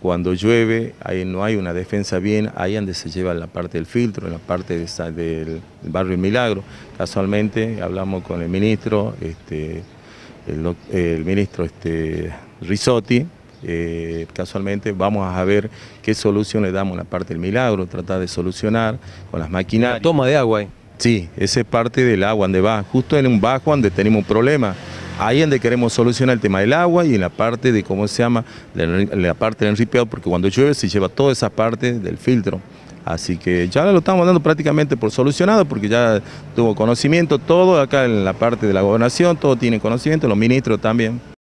Cuando llueve, ahí no hay una defensa bien, ahí donde se lleva la parte del filtro, en la parte del barrio Milagro. Casualmente hablamos con el ministro, este, el, ministro este, Risotti, eh, casualmente vamos a ver qué solución le damos a la parte del milagro, tratar de solucionar con las maquinarias. toma de agua. Sí, esa es parte del agua donde va, justo en un bajo donde tenemos un problema. Ahí es donde queremos solucionar el tema del agua y en la parte de, ¿cómo se llama?, la parte del enripeado, porque cuando llueve se lleva toda esa parte del filtro. Así que ya lo estamos dando prácticamente por solucionado porque ya tuvo conocimiento todo acá en la parte de la gobernación, todo tiene conocimiento, los ministros también.